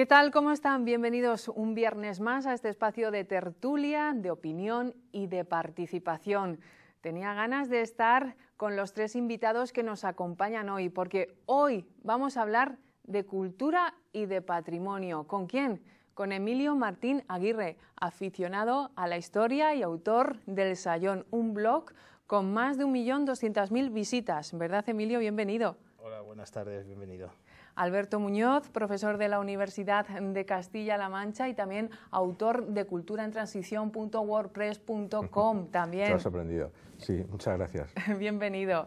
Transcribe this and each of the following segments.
¿Qué tal? ¿Cómo están? Bienvenidos un viernes más a este espacio de tertulia, de opinión y de participación. Tenía ganas de estar con los tres invitados que nos acompañan hoy, porque hoy vamos a hablar de cultura y de patrimonio. ¿Con quién? Con Emilio Martín Aguirre, aficionado a la historia y autor del Sayón, un blog con más de 1.200.000 visitas. ¿Verdad, Emilio? Bienvenido. Hola, buenas tardes, bienvenido. Alberto Muñoz, profesor de la Universidad de Castilla-La Mancha y también autor de culturaentransición.wordpress.com también. Te has sorprendido. Sí, muchas gracias. Bienvenido.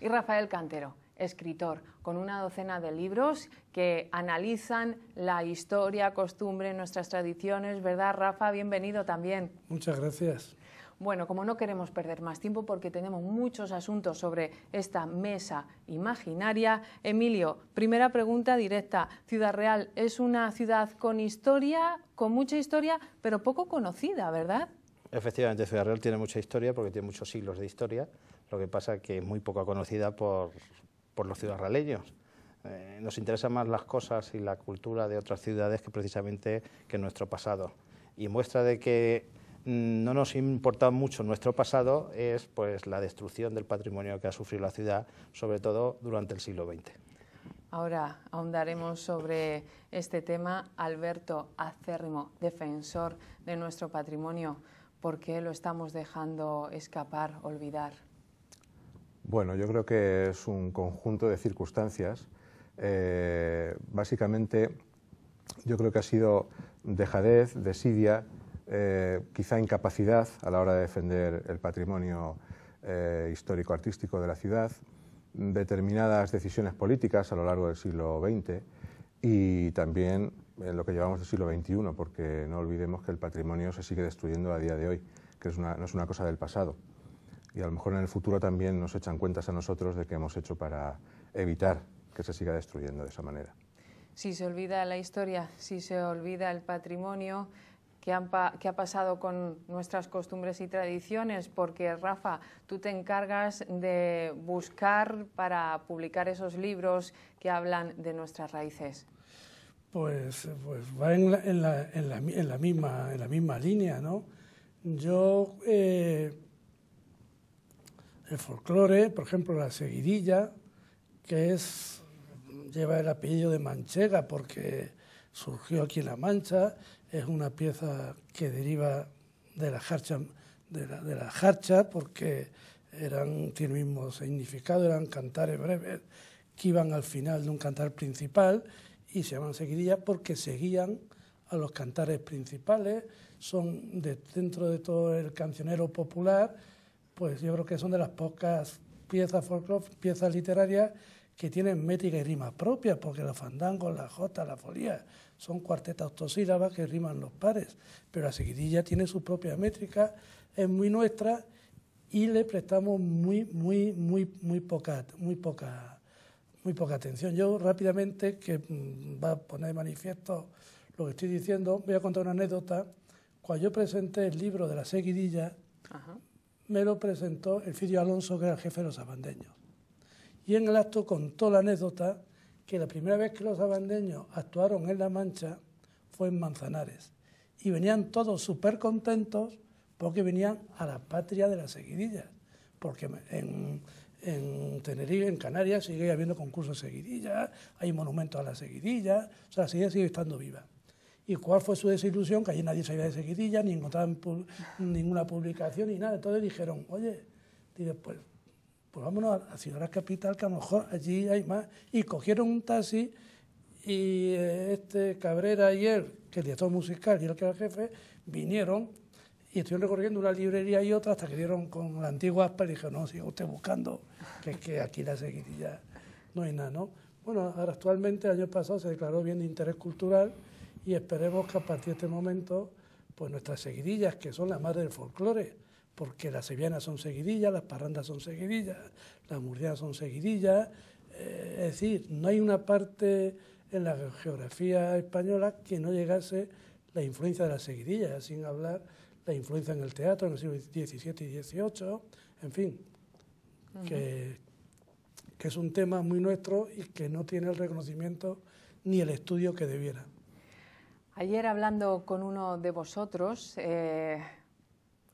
Y Rafael Cantero, escritor, con una docena de libros que analizan la historia, costumbre, nuestras tradiciones, ¿verdad, Rafa? Bienvenido también. Muchas gracias. Bueno, como no queremos perder más tiempo porque tenemos muchos asuntos sobre esta mesa imaginaria, Emilio, primera pregunta directa. Ciudad Real es una ciudad con historia, con mucha historia, pero poco conocida, ¿verdad? Efectivamente, Ciudad Real tiene mucha historia porque tiene muchos siglos de historia, lo que pasa que es muy poco conocida por, por los ciudadraleños. Eh, nos interesan más las cosas y la cultura de otras ciudades que precisamente que nuestro pasado. Y muestra de que Mm, no nos importa mucho nuestro pasado es pues la destrucción del patrimonio que ha sufrido la ciudad, sobre todo durante el siglo XX. Ahora ahondaremos sobre este tema. Alberto, acérrimo defensor de nuestro patrimonio, ¿por qué lo estamos dejando escapar, olvidar? Bueno, yo creo que es un conjunto de circunstancias. Eh, básicamente, yo creo que ha sido dejadez, desidia, eh, quizá incapacidad a la hora de defender el patrimonio eh, histórico-artístico de la ciudad, determinadas decisiones políticas a lo largo del siglo XX y también en lo que llevamos del siglo XXI, porque no olvidemos que el patrimonio se sigue destruyendo a día de hoy, que no es una cosa del pasado. Y a lo mejor en el futuro también nos echan cuentas a nosotros de qué hemos hecho para evitar que se siga destruyendo de esa manera. Si se olvida la historia, si se olvida el patrimonio, ¿Qué ha pasado con nuestras costumbres y tradiciones, porque Rafa, tú te encargas de buscar para publicar esos libros que hablan de nuestras raíces. Pues, va en la, misma, línea, ¿no? Yo, eh, el folclore, por ejemplo, la seguidilla, que lleva el apellido de Manchega porque surgió aquí en La Mancha, es una pieza que deriva de la jarcha, porque eran, tiene el mismo significado, eran cantares breves que iban al final de un cantar principal y se llaman seguidillas porque seguían a los cantares principales, son de, dentro de todo el cancionero popular, pues yo creo que son de las pocas piezas, piezas literarias que tienen métrica y rimas propias, porque los fandangos, la jota, la folía, son cuartetas autosílabas que riman los pares, pero la seguidilla tiene su propia métrica, es muy nuestra y le prestamos muy, muy, muy, muy poca, muy poca, muy poca atención. Yo rápidamente, que mm, va a poner de manifiesto lo que estoy diciendo, voy a contar una anécdota. Cuando yo presenté el libro de la seguidilla, me lo presentó el Fidio Alonso, que era el jefe de los abandeños. Y en el acto contó la anécdota que la primera vez que los abandeños actuaron en La Mancha fue en Manzanares. Y venían todos súper contentos porque venían a la patria de las seguidillas. Porque en, Tenerife, en Canarias, sigue habiendo concursos de seguidillas, hay monumentos a las seguidillas, o sea, la sigue estando viva. ¿Y cuál fue su desilusión? Que allí nadie sabía de seguidilla, ni encontraban ninguna publicación ni nada. Entonces dijeron, oye, después pues vámonos a, Ciudad Capital, que a lo mejor allí hay más. Y cogieron un taxi y eh, este Cabrera y él, que el director musical y el que era jefe, vinieron y estuvieron recorriendo una librería y otra hasta que dieron con la antigua aspa y dijeron, no, siga usted buscando, que que aquí la seguidilla no hay nada, ¿no? Bueno, ahora actualmente, el año pasado se declaró bien de interés cultural y esperemos que a partir de este momento, pues nuestras seguidillas, que son la madre del folclore, porque las sevillanas son seguidillas, las parrandas son seguidillas, las murdianas son seguidillas, eh, es decir, no hay una parte en la geografía española que no llegase la influencia de las seguidillas, sin hablar la influencia en el teatro en el siglo XVII y XVIII, en fin, que, es un tema muy nuestro y que no tiene el reconocimiento ni el estudio que debiera. Ayer hablando con uno de vosotros, eh,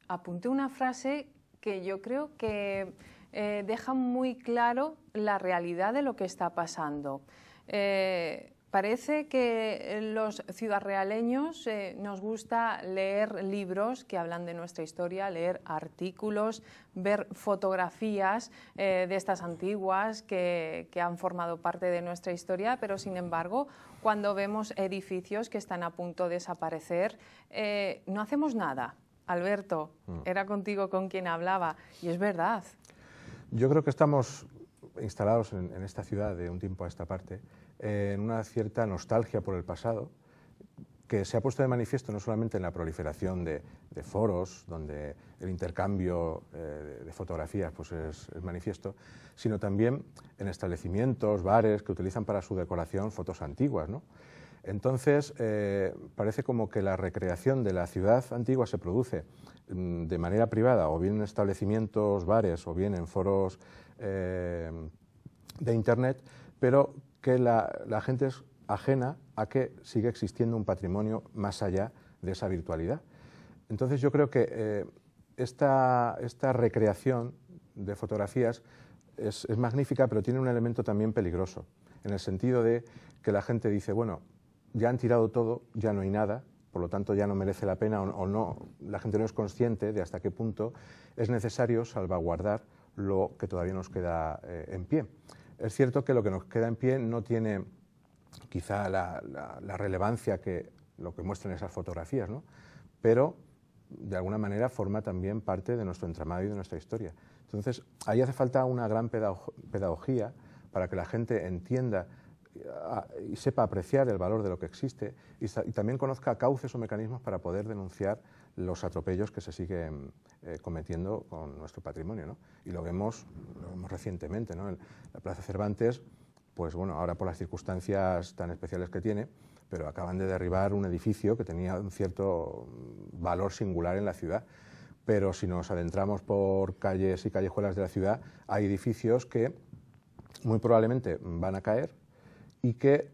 apunté una frase que yo creo que eh, deja muy claro la realidad de lo que está pasando. Eh, parece que los ciudadrealeños eh, nos gusta leer libros que hablan de nuestra historia, leer artículos, ver fotografías de estas antiguas que, han formado parte de nuestra historia, pero sin embargo cuando vemos edificios que están a punto de desaparecer, no hacemos nada. Alberto, mm. era contigo con quien hablaba, y es verdad. Yo creo que estamos instalados en, esta ciudad de un tiempo a esta parte, eh, en una cierta nostalgia por el pasado, que se ha puesto de manifiesto no solamente en la proliferación de, foros, donde el intercambio eh, de fotografías pues es, es, manifiesto, sino también en establecimientos, bares que utilizan para su decoración fotos antiguas. ¿no? Entonces, eh, parece como que la recreación de la ciudad antigua se produce mm, de manera privada, o bien en establecimientos, bares, o bien en foros eh, de Internet, pero que la, gente es ajena a que sigue existiendo un patrimonio más allá de esa virtualidad. Entonces yo creo que eh, esta, recreación de fotografías es, magnífica, pero tiene un elemento también peligroso, en el sentido de que la gente dice, bueno, ya han tirado todo, ya no hay nada, por lo tanto ya no merece la pena o, no, la gente no es consciente de hasta qué punto es necesario salvaguardar lo que todavía nos queda eh, en pie. Es cierto que lo que nos queda en pie no tiene quizá la, la relevancia que lo que muestran esas fotografías, ¿no? pero de alguna manera forma también parte de nuestro entramado y de nuestra historia. Entonces, ahí hace falta una gran pedagogía para que la gente entienda y sepa apreciar el valor de lo que existe y, también conozca cauces o mecanismos para poder denunciar los atropellos que se siguen eh, cometiendo con nuestro patrimonio. ¿no? Y lo vemos, lo vemos recientemente. ¿no? En la Plaza Cervantes, pues bueno, ahora por las circunstancias tan especiales que tiene, pero acaban de derribar un edificio que tenía un cierto valor singular en la ciudad. Pero si nos adentramos por calles y callejuelas de la ciudad, hay edificios que muy probablemente van a caer y que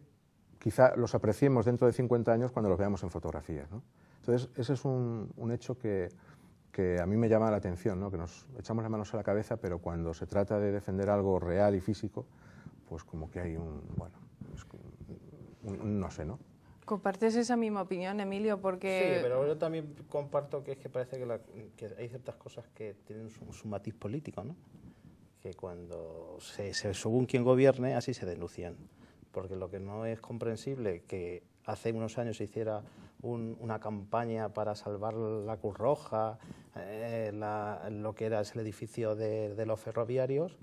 quizá los apreciemos dentro de 50 años cuando los veamos en fotografías, ¿no? Entonces, ese es un, un hecho que, que, a mí me llama la atención, ¿no? que nos echamos las manos a la cabeza, pero cuando se trata de defender algo real y físico, pues como que hay un, bueno, no sé, ¿no? Compartes esa misma opinión, Emilio, porque... Sí, pero yo también comparto que es que parece que, hay ciertas cosas que tienen su, matiz político, ¿no? Que cuando se, según quien gobierne, así se denuncian porque lo que no es comprensible que hace unos años se hiciera una campaña para salvar la Cruz Roja, eh, lo que era el edificio de, los ferroviarios,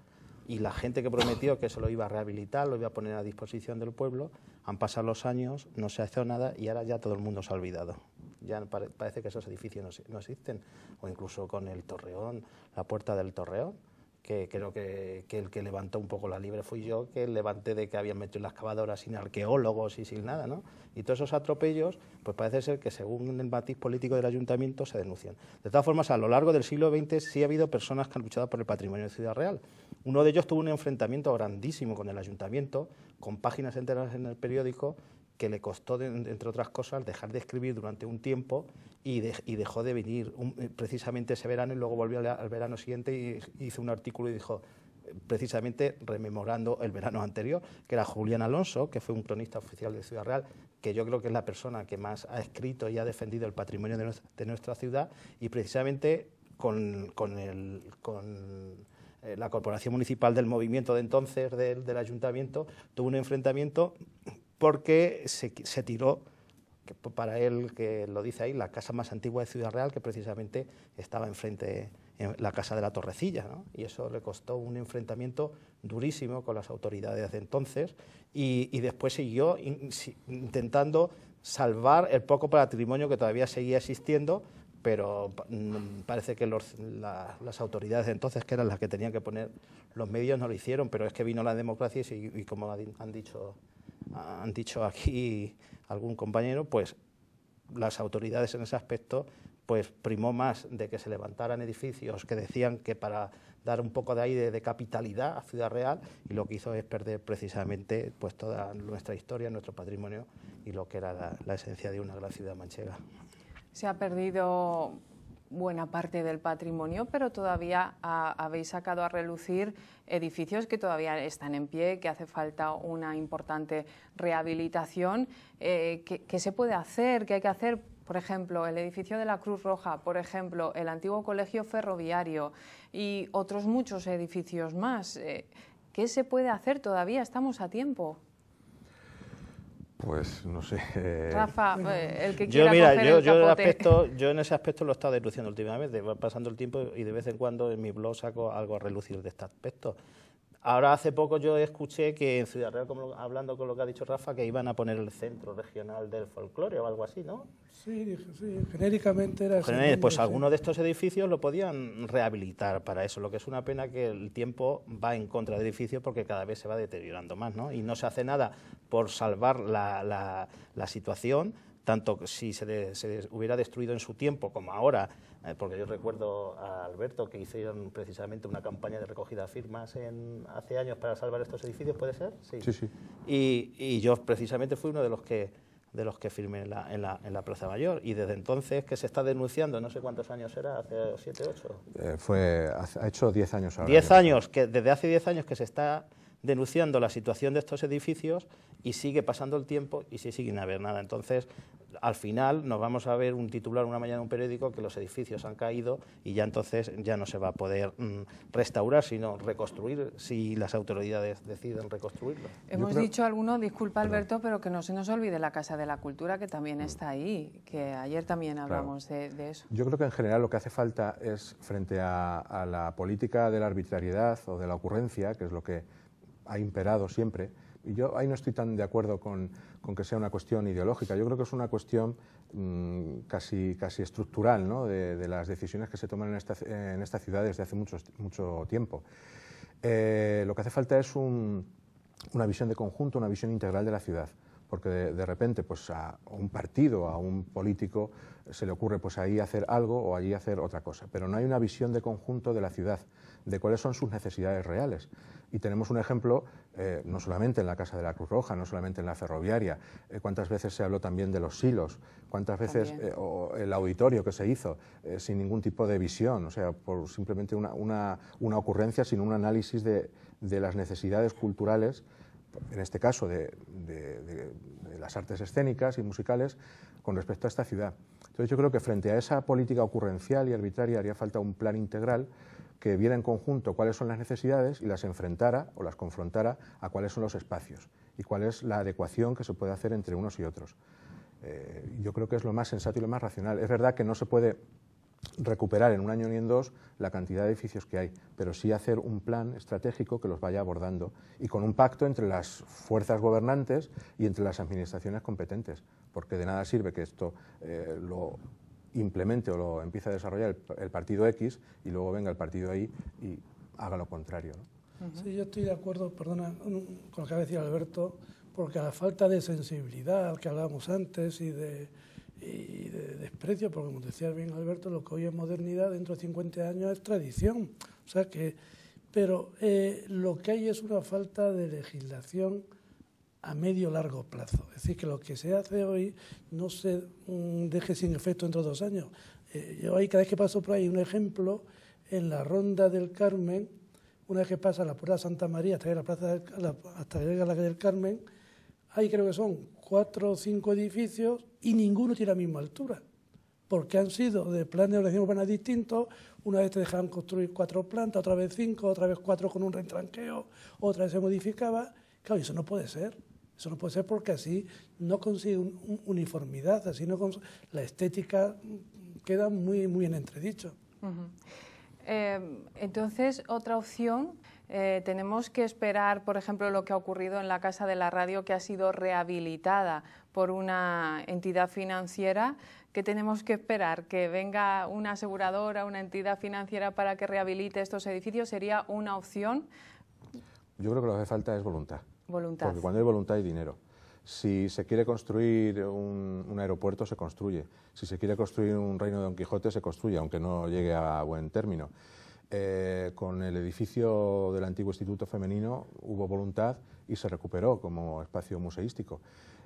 y la gente que prometió que se lo iba a rehabilitar, lo iba a poner a disposición del pueblo, han pasado los años, no se ha hecho nada y ahora ya todo el mundo se ha olvidado. Ya parece que esos edificios no existen, o incluso con el Torreón, la puerta del Torreón que creo que, el que levantó un poco la libre fui yo, que levanté de que habían metido en la excavadora sin arqueólogos y sin nada, ¿no? Y todos esos atropellos, pues parece ser que según el matiz político del ayuntamiento se denuncian. De todas formas, a lo largo del siglo XX sí ha habido personas que han luchado por el patrimonio de Ciudad Real. Uno de ellos tuvo un enfrentamiento grandísimo con el ayuntamiento, con páginas enteras en el periódico, que le costó, entre otras cosas, dejar de escribir durante un tiempo y, dejó de venir eh, precisamente ese verano y luego volvió al, verano siguiente y hizo un artículo y dijo, precisamente rememorando el verano anterior, que era Julián Alonso, que fue un cronista oficial de Ciudad Real, que yo creo que es la persona que más ha escrito y ha defendido el patrimonio de nuestra, ciudad, y precisamente con, eh, la Corporación Municipal del Movimiento de entonces, del, del Ayuntamiento, tuvo un enfrentamiento porque se, tiró, para él que lo dice ahí, la casa más antigua de Ciudad Real, que precisamente estaba enfrente en la casa de la Torrecilla, ¿no? y eso le costó un enfrentamiento durísimo con las autoridades de entonces, y, después siguió intentando salvar el poco patrimonio que todavía seguía existiendo, pero parece que las autoridades de entonces, que eran las que tenían que poner los medios, no lo hicieron, pero es que vino la democracia y como han dicho han dicho aquí algún compañero, pues las autoridades en ese aspecto pues primó más de que se levantaran edificios que decían que para dar un poco de aire de capitalidad a Ciudad Real y lo que hizo es perder precisamente pues toda nuestra historia, nuestro patrimonio y lo que era la, la esencia de una gran ciudad manchega. Se ha perdido buena parte del patrimonio, pero todavía habéis sacado a relucir edificios que todavía están en pie, que hace falta una importante rehabilitación. Eh, ¿qué, se puede hacer? ¿Qué hay que hacer? Por ejemplo, el edificio de la Cruz Roja, por ejemplo, el antiguo colegio ferroviario y otros muchos edificios más. Eh, ¿Qué se puede hacer todavía? Estamos a tiempo. Pues no sé. Rafa, eh, el que quiera yo, mira, coger yo, yo, yo en ese aspecto lo he estado deduciendo últimamente, pasando el tiempo y de vez en cuando en mi blog saco algo a relucir de este aspecto. Ahora hace poco yo escuché que en Ciudad Real, como, hablando con lo que ha dicho Rafa, que iban a poner el centro regional del folclore o algo así, ¿no? Sí, sí genéricamente era así. Pues algunos de estos edificios lo podían rehabilitar para eso, lo que es una pena que el tiempo va en contra del edificio porque cada vez se va deteriorando más, ¿no? Y no se hace nada por salvar la situación tanto si se, hubiera destruido en su tiempo como ahora, eh, porque yo recuerdo a Alberto que hicieron precisamente una campaña de recogida de firmas en, hace años para salvar estos edificios, ¿puede ser? Sí, sí. Y, yo precisamente fui uno de los que de los que firmé en la, Plaza Mayor. Y desde entonces que se está denunciando, no sé cuántos años era, hace siete ocho. Eh, fue, ha hecho diez años ahora. Diez años, que desde hace diez años que se está denunciando la situación de estos edificios y sigue pasando el tiempo y se sigue sin haber nada. Entonces, al final nos vamos a ver un titular una mañana en un periódico que los edificios han caído y ya entonces ya no se va a poder mm, restaurar, sino reconstruir si las autoridades deciden reconstruirlo. Hemos dicho alguno, disculpa Alberto, pero que no se nos olvide la Casa de la Cultura que también mm. está ahí, que ayer también hablamos de, de, eso. Yo creo que en general lo que hace falta es frente a la política de la arbitrariedad o de la ocurrencia, que es lo que ha imperado siempre. Y yo ahí no estoy tan de acuerdo con, con que sea una cuestión ideológica. Yo creo que es una cuestión mm, casi, estructural de, las decisiones que se toman en esta, en ciudad desde hace mucho, tiempo. Eh, lo que hace falta es una visión de conjunto, una visión integral de la ciudad porque de, repente pues, a un partido, a un político se le ocurre pues ahí hacer algo o allí hacer otra cosa, pero no hay una visión de conjunto de la ciudad de cuáles son sus necesidades reales. Y tenemos un ejemplo eh, no solamente en la Casa de la Cruz Roja, no solamente en la ferroviaria, eh, cuántas veces se habló también de los silos, cuántas veces eh, el auditorio que se hizo sin ningún tipo de visión, o sea, por simplemente una, ocurrencia sin un análisis de, las necesidades culturales en este caso de, de, las artes escénicas y musicales, con respecto a esta ciudad. Entonces yo creo que frente a esa política ocurrencial y arbitraria haría falta un plan integral que viera en conjunto cuáles son las necesidades y las enfrentara o las confrontara a cuáles son los espacios y cuál es la adecuación que se puede hacer entre unos y otros. Eh, yo creo que es lo más sensato y lo más racional. Es verdad que no se puede recuperar en un año ni en dos la cantidad de edificios que hay, pero sí hacer un plan estratégico que los vaya abordando y con un pacto entre las fuerzas gobernantes y entre las administraciones competentes, porque de nada sirve que esto eh, lo implemente o lo empiece a desarrollar el, partido X y luego venga el partido Y y haga lo contrario. ¿no? Sí, yo estoy de acuerdo, perdona, con lo que ha decir Alberto, porque la falta de sensibilidad al que hablábamos antes y de, desprecio, porque como decía bien Alberto, lo que hoy es modernidad dentro de 50 años es tradición. O sea que, pero eh, lo que hay es una falta de legislación a medio largo plazo. Es decir, que lo que se hace hoy no se mm, deje sin efecto dentro de dos años. Eh, yo ahí cada vez que paso por ahí un ejemplo, en la ronda del Carmen, una vez que pasa la Puerta de Santa María hasta llegar a la, plaza del, hasta llegar a la calle del Carmen, ahí creo que son cuatro o cinco edificios y ninguno tiene la misma altura porque han sido de planes de ordenación urbana distintos. Una vez te dejaban construir cuatro plantas, otra vez cinco, otra vez cuatro con un retranqueo, otra vez se modificaba. Claro, eso no puede ser. Eso no puede ser porque así no consigue uniformidad, así no la estética queda muy, muy en entredicho. Em, entonces, otra opción, eh, tenemos que esperar, por ejemplo, lo que ha ocurrido en la Casa de la Radio, que ha sido rehabilitada por una entidad financiera. ¿Qué tenemos que esperar? ¿Que venga una aseguradora, una entidad financiera para que rehabilite estos edificios? ¿Sería una opción? Yo creo que lo que hace falta es voluntad. Porque cuando hay voluntad hay dinero. Si se quiere construir un, aeropuerto, se construye. Si se quiere construir un reino de Don Quijote, se construye, aunque no llegue a buen término. Eh, con el edificio del antiguo Instituto Femenino hubo voluntad y se recuperó como espacio museístico.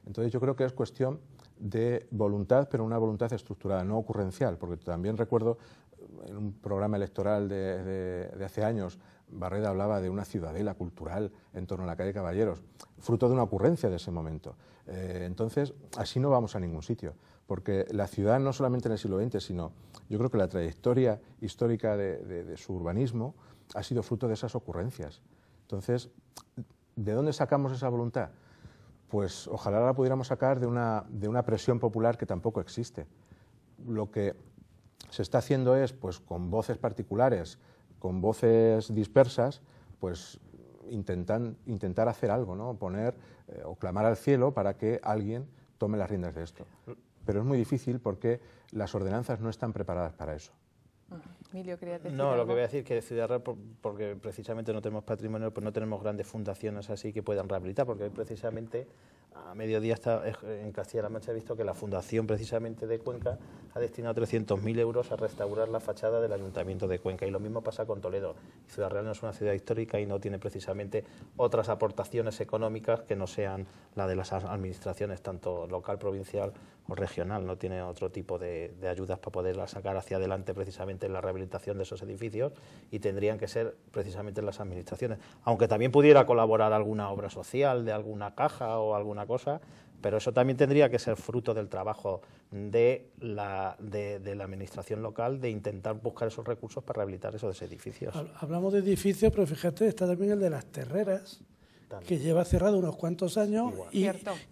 Entonces yo creo que es cuestión de voluntad, pero una voluntad estructurada, no ocurrencial, porque también recuerdo en un programa electoral de hace años Barreda hablaba de una ciudadela cultural en torno a la calle Caballeros, fruto de una ocurrencia de ese momento. Eh, entonces, así no vamos a ningún sitio, porque la ciudad no solamente en el siglo XX, sino yo creo que la trayectoria histórica de, su urbanismo ha sido fruto de esas ocurrencias. Entonces, ¿de dónde sacamos esa voluntad? Pues ojalá la pudiéramos sacar de una presión popular que tampoco existe. Lo que se está haciendo es, pues con voces particulares, con voces dispersas, pues intentan, intentar hacer algo, ¿no? poner eh, o clamar al cielo para que alguien tome las riendas de esto. Pero es muy difícil porque las ordenanzas no están preparadas para eso. Emilio, quería decir. No, lo que voy a decir es que Ciudad porque precisamente no tenemos patrimonio, pues no tenemos grandes fundaciones así que puedan rehabilitar, porque precisamente a mediodía está, eh, en Castilla-La Mancha he visto que la Fundación precisamente de Cuenca ha destinado 300.000 euros a restaurar la fachada del Ayuntamiento de Cuenca. Y lo mismo pasa con Toledo. Ciudad Real no es una ciudad histórica y no tiene precisamente otras aportaciones económicas que no sean la de las administraciones, tanto local, provincial o regional no tiene otro tipo de, ayudas para poderla sacar hacia adelante precisamente en la rehabilitación de esos edificios y tendrían que ser precisamente las administraciones. Aunque también pudiera colaborar alguna obra social de alguna caja o alguna cosa, pero eso también tendría que ser fruto del trabajo de la, de la administración local de intentar buscar esos recursos para rehabilitar esos edificios. Hablamos de edificios, pero fíjate, está también el de las terreras que lleva cerrado unos cuantos años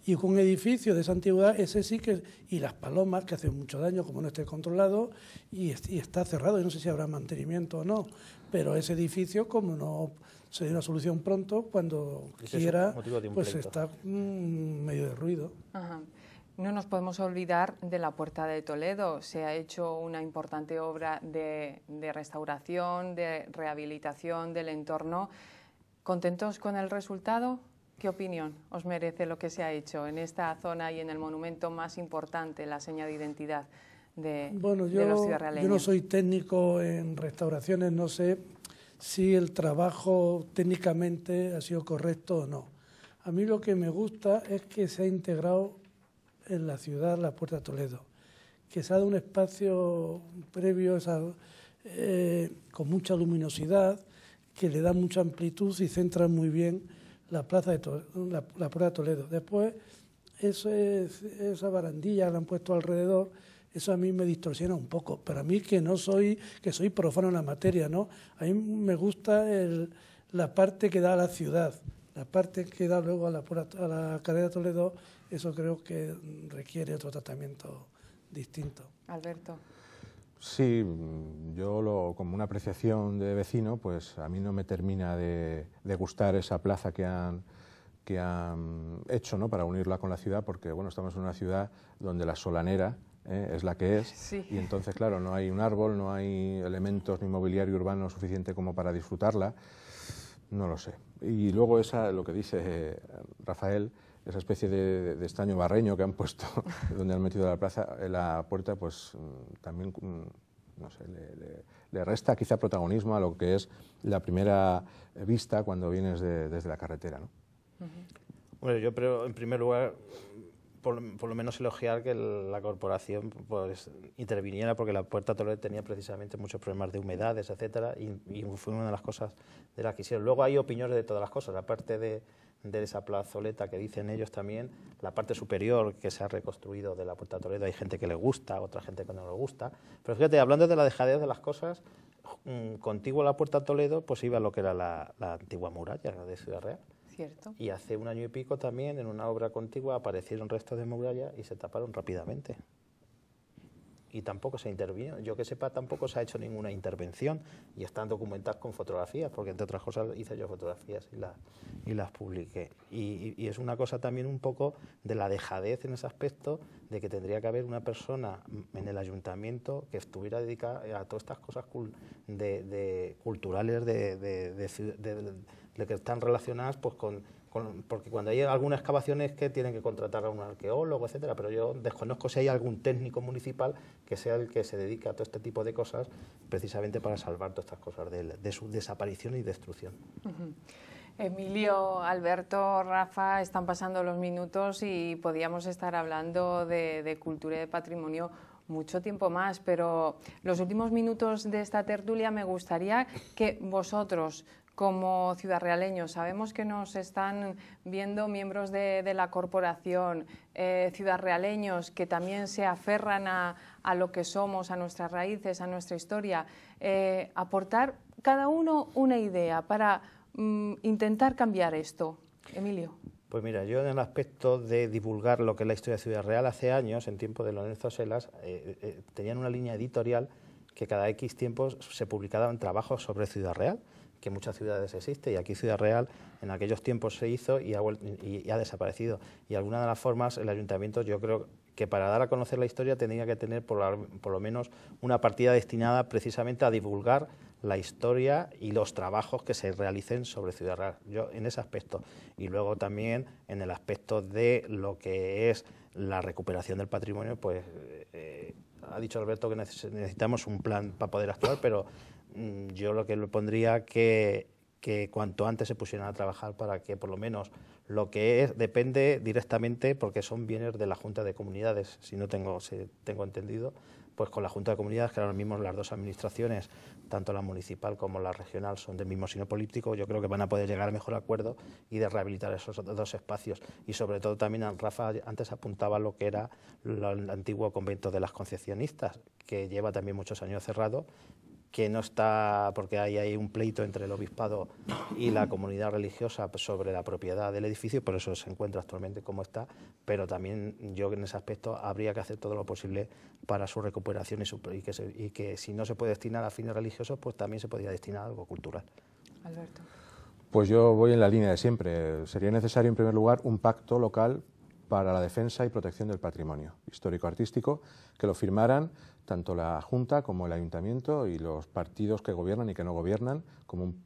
y, con un edificio de esa antigüedad, ese sí que, y las palomas que hacen mucho daño como no esté controlado y, está cerrado, ...y no sé si habrá mantenimiento o no, pero ese edificio como no se dé una solución pronto, cuando quiera, pues está mm, medio de ruido. No nos podemos olvidar de la Puerta de Toledo. Se ha hecho una importante obra de restauración, de rehabilitación del entorno ¿Contentos con el resultado? ¿Qué opinión os merece lo que se ha hecho en esta zona y en el monumento más importante, la seña de identidad de, bueno, yo, los Yo no soy técnico en restauraciones, no sé si el trabajo técnicamente ha sido correcto o no. A mí lo que me gusta es que se ha integrado en la ciudad la Puerta de Toledo, que se ha dado un espacio previo eh, con mucha luminosidad, que le da mucha amplitud y centra muy bien la, plaza de Toledo, la, la de Toledo. Después, esa barandilla que han puesto alrededor, eso a mí me distorsiona un poco. Para mí que no soy, que soy profano en la materia, ¿no? A mí me gusta la parte que da a la ciudad, la parte que da luego a la, a la Toledo, eso creo que requiere otro tratamiento distinto. Alberto. Sí, mm, yo como una apreciación de vecino, pues a mí no me termina de, gustar esa plaza que han, que han hecho ¿no? para unirla con la ciudad, porque bueno, estamos en una ciudad donde la solanera ¿eh? es la que es, y entonces, claro, no hay un árbol, no hay elementos ni mobiliario urbano suficiente como para disfrutarla, no lo sé. Y luego esa, lo que dice eh, Rafael, esa especie de, de, estaño barreño que han puesto donde han metido la plaza eh, la puerta pues mm, también mm, le, resta quizá protagonismo a lo que es la primera vista cuando vienes desde la carretera ¿no? bueno yo creo en primer lugar por, lo menos elogiar que la corporación pues interviniera porque la puerta Toledo tenía precisamente muchos problemas de humedades etcétera y, y fue una de las cosas de las que hicieron luego hay opiniones de todas las cosas aparte de de esa plazoleta que dicen ellos también, la parte superior que se ha reconstruido de la Puerta Toledo, hay gente que le gusta, otra gente que no le gusta. Pero fíjate, hablando de la dejadez de las cosas, mm, contigo a la Puerta Toledo, pues iba lo que era la, antigua muralla de Ciudad Real. Y hace un año y pico también, en una obra contigua, aparecieron restos de muralla y se taparon rápidamente y tampoco se intervino. Yo que sepa, tampoco se ha hecho ninguna intervención y están documentadas con fotografías, porque entre otras cosas hice yo fotografías y las, y las publiqué. Y, es una cosa también un poco de la dejadez en ese aspecto, de que tendría que haber una persona en el ayuntamiento que estuviera dedicada a todas estas cosas culturales de, que están relacionadas pues, con porque cuando hay algunas excavaciones que tienen que contratar a un arqueólogo, etcétera, pero yo desconozco si hay algún técnico municipal que sea el que se dedica a todo este tipo de cosas precisamente para salvar todas estas cosas de, su desaparición y destrucción. Emilio, Alberto, Rafa, están pasando los minutos y podíamos estar hablando de cultura y de patrimonio mucho tiempo más, pero los últimos minutos de esta tertulia me gustaría que vosotros como ciudad Sabemos que nos están viendo miembros de, la corporación, eh, ...ciudadrealeños que también se aferran a, lo que somos, a nuestras raíces, a nuestra historia. Eh, aportar cada uno una idea para mm, intentar cambiar esto. Emilio. Pues mira, yo en el aspecto de divulgar lo que es la historia de Ciudad Real, hace años, en tiempo de Lorenzo Selas, eh, eh tenían una línea editorial que cada X tiempos se publicaban trabajos sobre Ciudad Real que muchas ciudades existe y aquí Ciudad Real en aquellos tiempos se hizo y ha, y ha desaparecido. Y alguna de las formas el ayuntamiento yo creo que para dar a conocer la historia tendría que tener por, lo menos una partida destinada precisamente a divulgar la historia y los trabajos que se realicen sobre Ciudad Real, yo, en ese aspecto. Y luego también en el aspecto de lo que es la recuperación del patrimonio, pues eh, eh, ha dicho Alberto que necesitamos un plan para poder actuar, pero Mm, yo lo que le pondría que, que cuanto antes se pusieran a trabajar para que por lo menos lo que es depende directamente porque son bienes de la Junta de Comunidades, si no tengo, tengo entendido, pues con la Junta de Comunidades, que ahora mismo las dos administraciones, tanto la municipal como la regional, son del mismo signo político, yo creo que van a poder llegar a mejor acuerdo y de rehabilitar esos dos espacios. Y sobre todo también Rafa antes apuntaba lo que era el antiguo convento de las concepcionistas, que lleva también muchos años cerrado que no está, porque hay, hay un pleito entre el obispado y la comunidad religiosa sobre la propiedad del edificio, por eso se encuentra actualmente como está, pero también yo en ese aspecto habría que hacer todo lo posible para su recuperación y, que, y que, si no se puede destinar a fines religiosos, pues también se podría destinar a algo cultural. Alberto. Pues yo voy en la línea de siempre. Sería necesario, en primer lugar, un pacto local para la defensa y protección del patrimonio histórico-artístico, que lo firmaran tanto la Junta como el Ayuntamiento y los partidos que gobiernan y que no gobiernan, como un,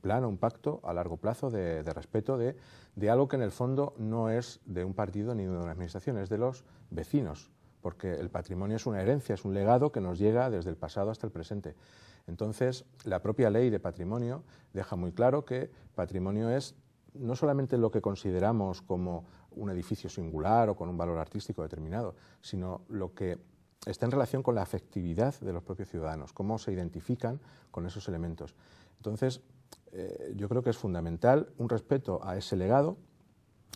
plan o un pacto a largo plazo de, respeto de, de, algo que en el fondo no es de un partido ni de una administración, es de los vecinos, porque el patrimonio es una herencia, es un legado que nos llega desde el pasado hasta el presente. Entonces, la propia ley de patrimonio deja muy claro que patrimonio es no solamente lo que consideramos como un edificio singular o con un valor artístico determinado, sino lo que está en relación con la afectividad de los propios ciudadanos, cómo se identifican con esos elementos. Entonces, eh, yo creo que es fundamental un respeto a ese legado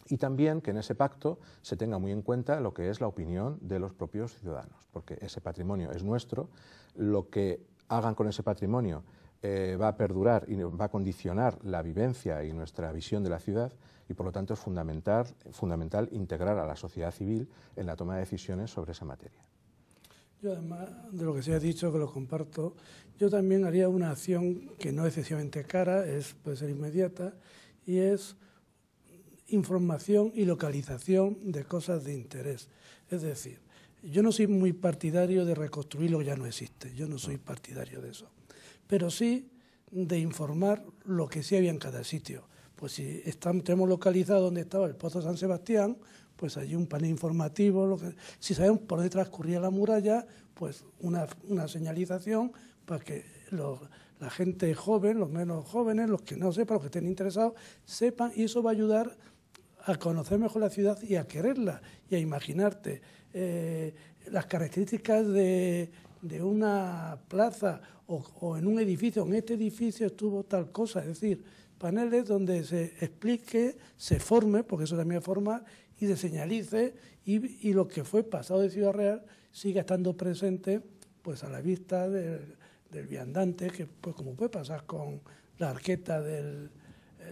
y también que en ese pacto se tenga muy en cuenta lo que es la opinión de los propios ciudadanos, porque ese patrimonio es nuestro, lo que hagan con ese patrimonio eh, va a perdurar y va a condicionar la vivencia y nuestra visión de la ciudad y por lo tanto es fundamental, fundamental integrar a la sociedad civil en la toma de decisiones sobre esa materia. Yo además de lo que se ha dicho, que lo comparto, yo también haría una acción que no es excesivamente cara, es, puede ser inmediata, y es información y localización de cosas de interés. Es decir, yo no soy muy partidario de reconstruir lo que ya no existe, yo no soy mm. partidario de eso pero sí de informar lo que sí había en cada sitio. Pues si tenemos localizado donde estaba el Pozo San Sebastián, pues allí un panel informativo, si sabemos por dónde transcurría la muralla, pues una, señalización para que la gente joven, los menos jóvenes, los que no sepan, los que estén interesados, sepan y eso va a ayudar a conocer mejor la ciudad y a quererla y a imaginarte eh, las características de de una plaza o, en un edificio, en este edificio estuvo tal cosa, es decir, paneles donde se explique, se forme, porque eso también forma, y se señalice y, lo que fue pasado de Ciudad Real siga estando presente pues a la vista del, del viandante, que pues como puede pasar con la arqueta del,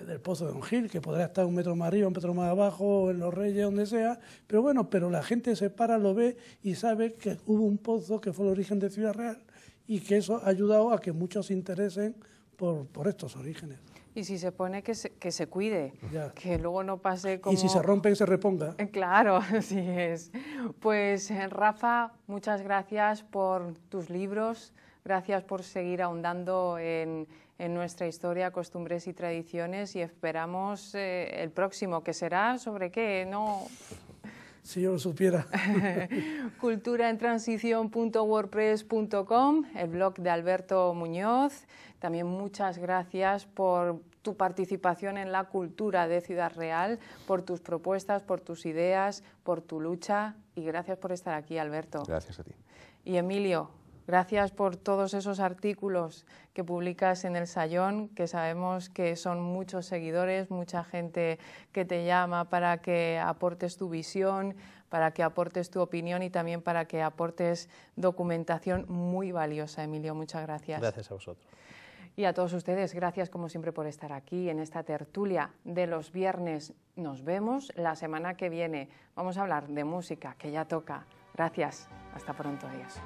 del Pozo de Don Gil, que podría estar un metro más arriba, un metro más abajo, en Los Reyes, donde sea, pero bueno, pero la gente se para, lo ve y sabe que hubo un pozo que fue el origen de Ciudad Real y que eso ha ayudado a que muchos se interesen por, estos orígenes. Y si se pone que se, cuide, que luego no pase como... Y si se rompe, se reponga. Eh, claro, así es. Pues eh, Rafa, muchas gracias por tus libros, Gracias por seguir ahondando en, nuestra historia, costumbres y tradiciones y esperamos eh, el próximo, que será sobre qué, ¿no? si yo lo supiera. Culturaentransición.wordpress.com, el blog de Alberto Muñoz. También muchas gracias por tu participación en la cultura de Ciudad Real, por tus propuestas, por tus ideas, por tu lucha y gracias por estar aquí, Alberto. Gracias a ti. Y Emilio, Gracias por todos esos artículos que publicas en El Sayón, que sabemos que son muchos seguidores, mucha gente que te llama para que aportes tu visión, para que aportes tu opinión y también para que aportes documentación muy valiosa. Emilio, muchas gracias. Gracias a vosotros. Y a todos ustedes, gracias como siempre por estar aquí en esta tertulia de los viernes. Nos vemos la semana que viene. Vamos a hablar de música, que ya toca. Gracias. Hasta pronto. Adiós.